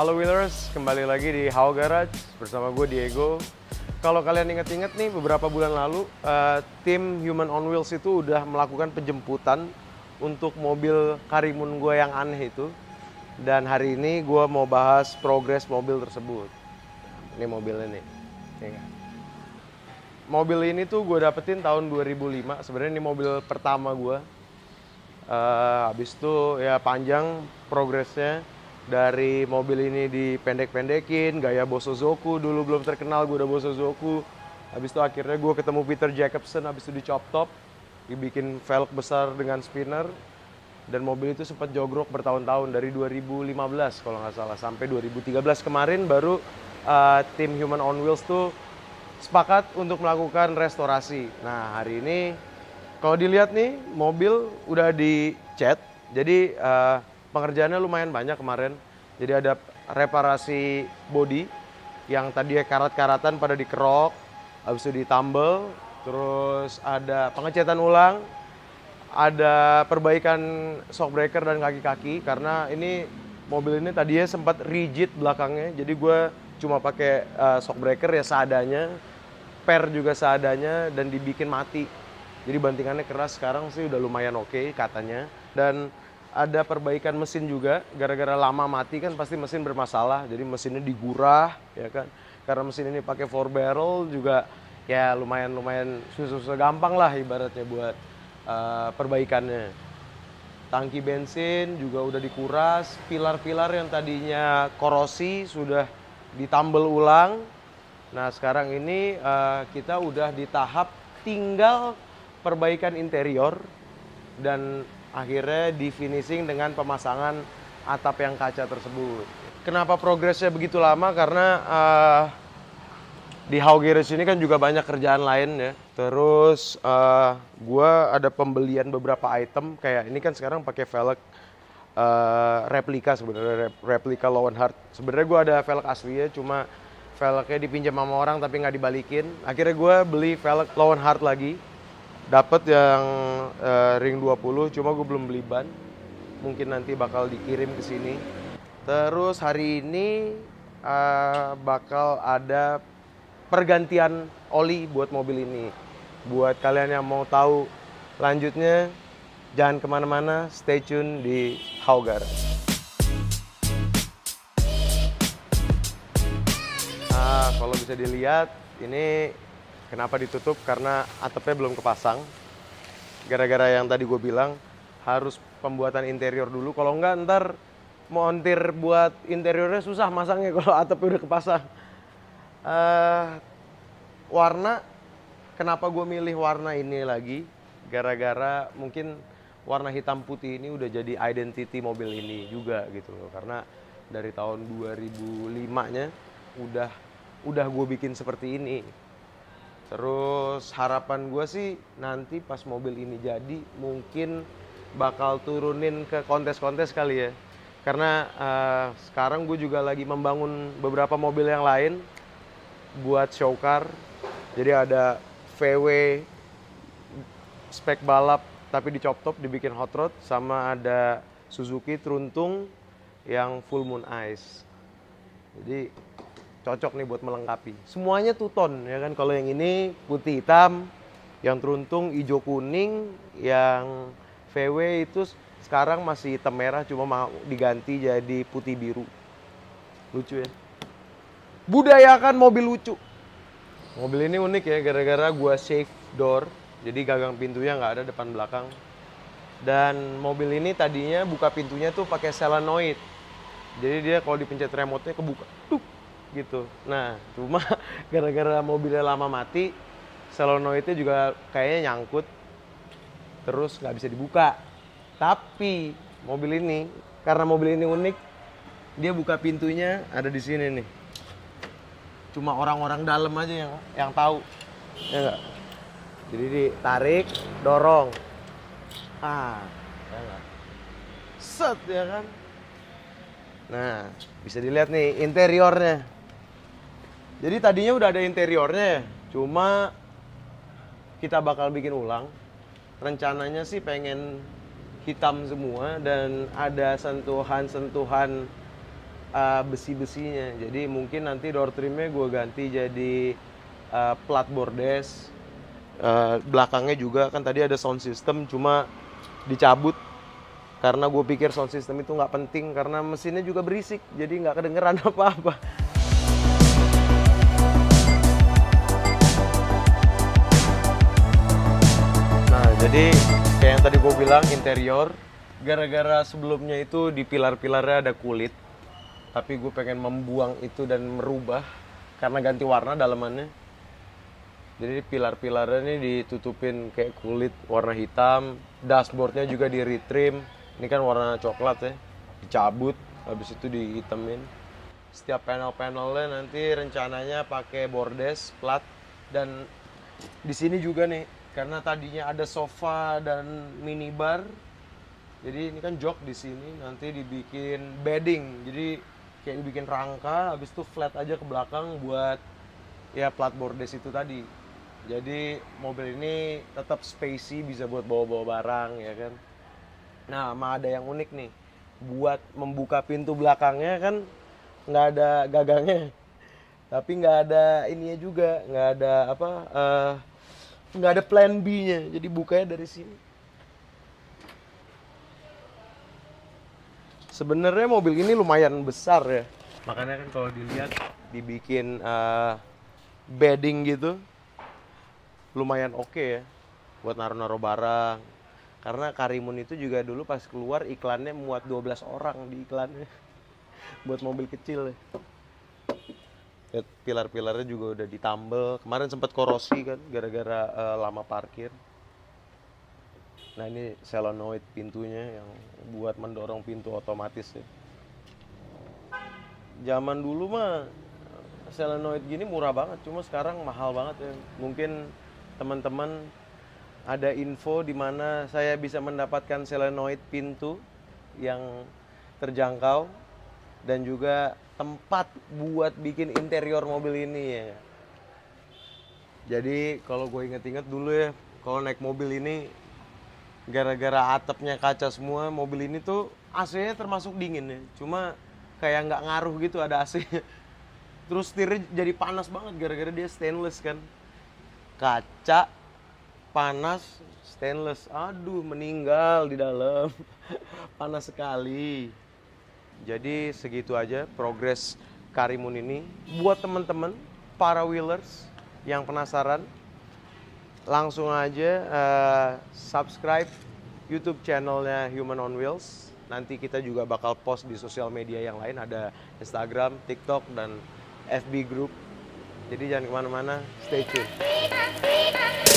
Halo Wheelers, kembali lagi di How Garage bersama gue Diego. Kalau kalian inget-inget nih beberapa bulan lalu uh, tim Human on Wheels itu udah melakukan penjemputan untuk mobil Karimun gue yang aneh itu. Dan hari ini gue mau bahas progres mobil tersebut. Ini mobil ini. Ya kan? Mobil ini tuh gue dapetin tahun 2005. Sebenarnya ini mobil pertama gue. Uh, habis itu ya panjang progresnya dari mobil ini dipendek-pendekin gaya Bosozoku dulu belum terkenal gue udah Bosozoku habis itu akhirnya gue ketemu Peter Jacobson habis itu di chop top dibikin velg besar dengan spinner dan mobil itu sempat jogrok bertahun-tahun dari 2015 kalau nggak salah sampai 2013 kemarin baru uh, tim Human on Wheels tuh sepakat untuk melakukan restorasi. Nah hari ini kalau dilihat nih mobil udah dicat jadi uh, pengerjaannya lumayan banyak kemarin. Jadi ada reparasi body yang tadi ya karat-karatan pada dikerok, habis itu ditambel, terus ada pengecatan ulang, ada perbaikan shockbreaker dan kaki-kaki karena ini mobil ini tadinya sempat rigid belakangnya. Jadi gue cuma pakai uh, shock ya seadanya, per juga seadanya dan dibikin mati. Jadi bantingannya keras sekarang sih udah lumayan oke okay, katanya dan ada perbaikan mesin juga gara-gara lama mati kan pasti mesin bermasalah jadi mesinnya digurah ya kan karena mesin ini pakai four barrel juga ya lumayan lumayan susah-susah gampang lah ibaratnya buat uh, perbaikannya tangki bensin juga udah dikuras pilar-pilar yang tadinya korosi sudah ditambal ulang nah sekarang ini uh, kita udah di tahap tinggal perbaikan interior dan akhirnya di finishing dengan pemasangan atap yang kaca tersebut. Kenapa progresnya begitu lama? Karena uh, di Haugeres ini kan juga banyak kerjaan lain ya. Terus uh, eh, gue ada pembelian beberapa item kayak ini kan sekarang pakai velg uh, replika sebenarnya replika Heart. Sebenarnya gue ada velg asli ya, cuma velgnya dipinjam sama orang tapi nggak dibalikin. Akhirnya gue beli velg Heart lagi Dapat yang uh, ring 20, cuma gue belum beli ban. Mungkin nanti bakal dikirim ke sini. Terus hari ini uh, bakal ada pergantian oli buat mobil ini. Buat kalian yang mau tahu lanjutnya, jangan kemana-mana, stay tune di Haugar. Nah, kalau bisa dilihat, ini Kenapa ditutup? Karena atapnya belum kepasang. Gara-gara yang tadi gue bilang, harus pembuatan interior dulu. Kalau enggak ntar montir buat interiornya susah masangnya kalau atapnya udah kepasang. Uh, warna, kenapa gue milih warna ini lagi? Gara-gara mungkin warna hitam putih ini udah jadi identity mobil ini juga gitu loh. Karena dari tahun 2005-nya udah udah gue bikin seperti ini Terus harapan gue sih nanti pas mobil ini jadi mungkin bakal turunin ke kontes-kontes kali ya. Karena uh, sekarang gue juga lagi membangun beberapa mobil yang lain buat show car. Jadi ada VW spek balap tapi dicop top dibikin hot rod sama ada Suzuki Truntung yang full moon ice. Jadi cocok nih buat melengkapi. Semuanya two tone ya kan. Kalau yang ini putih hitam, yang teruntung hijau kuning, yang VW itu sekarang masih hitam merah cuma mau diganti jadi putih biru. Lucu ya. Budayakan mobil lucu. Mobil ini unik ya gara-gara gua shave door. Jadi gagang pintunya nggak ada depan belakang. Dan mobil ini tadinya buka pintunya tuh pakai selenoid. Jadi dia kalau dipencet remote-nya kebuka. Duh, gitu. Nah, cuma gara-gara mobilnya lama mati, solenoidnya juga kayaknya nyangkut, terus nggak bisa dibuka. Tapi mobil ini, karena mobil ini unik, dia buka pintunya ada di sini nih. Cuma orang-orang dalam aja yang yang tahu, ya enggak. Jadi ditarik, dorong. Ah, ya enggak. Set ya kan. Nah, bisa dilihat nih interiornya. Jadi tadinya udah ada interiornya, cuma kita bakal bikin ulang. Rencananya sih pengen hitam semua dan ada sentuhan-sentuhan uh, besi-besinya. Jadi mungkin nanti door trimnya gue ganti jadi uh, plat bordes. Uh, belakangnya juga kan tadi ada sound system, cuma dicabut karena gue pikir sound system itu nggak penting karena mesinnya juga berisik, jadi nggak kedengeran apa-apa. Jadi kayak yang tadi gue bilang interior, gara-gara sebelumnya itu di pilar-pilarnya ada kulit, tapi gue pengen membuang itu dan merubah karena ganti warna dalamannya. Jadi pilar-pilarnya ini ditutupin kayak kulit warna hitam, dashboardnya juga di retrim, ini kan warna coklat ya, dicabut, habis itu dihitamin. Setiap panel-panelnya nanti rencananya pakai bordes, plat, dan di sini juga nih karena tadinya ada sofa dan minibar jadi ini kan jok di sini nanti dibikin bedding jadi kayak dibikin rangka habis itu flat aja ke belakang buat ya plat bordes itu tadi jadi mobil ini tetap spacey bisa buat bawa-bawa barang ya kan nah sama ada yang unik nih buat membuka pintu belakangnya kan nggak ada gagangnya tapi nggak ada ininya juga nggak ada apa uh, nggak ada plan B-nya jadi bukanya dari sini sebenarnya mobil ini lumayan besar ya makanya kan kalau dilihat dibikin uh, bedding gitu lumayan oke okay ya buat naruh-naruh barang karena Karimun itu juga dulu pas keluar iklannya muat 12 orang di iklannya buat mobil kecil ya pilar-pilarnya juga udah ditambel kemarin sempat korosi kan gara-gara uh, lama parkir nah ini selenoid pintunya yang buat mendorong pintu otomatis ya zaman dulu mah selenoid gini murah banget cuma sekarang mahal banget ya mungkin teman-teman ada info di mana saya bisa mendapatkan selenoid pintu yang terjangkau dan juga tempat buat bikin interior mobil ini ya. Jadi kalau gue inget-inget dulu ya, kalau naik mobil ini gara-gara atapnya kaca semua, mobil ini tuh AC-nya termasuk dingin ya. Cuma kayak nggak ngaruh gitu ada AC. Terus setirnya jadi panas banget gara-gara dia stainless kan. Kaca panas stainless. Aduh, meninggal di dalam. panas sekali. Jadi segitu aja progres Karimun ini. Buat teman-teman para wheelers yang penasaran, langsung aja uh, subscribe YouTube channelnya Human on Wheels. Nanti kita juga bakal post di sosial media yang lain, ada Instagram, TikTok, dan FB Group. Jadi jangan kemana-mana, stay tune.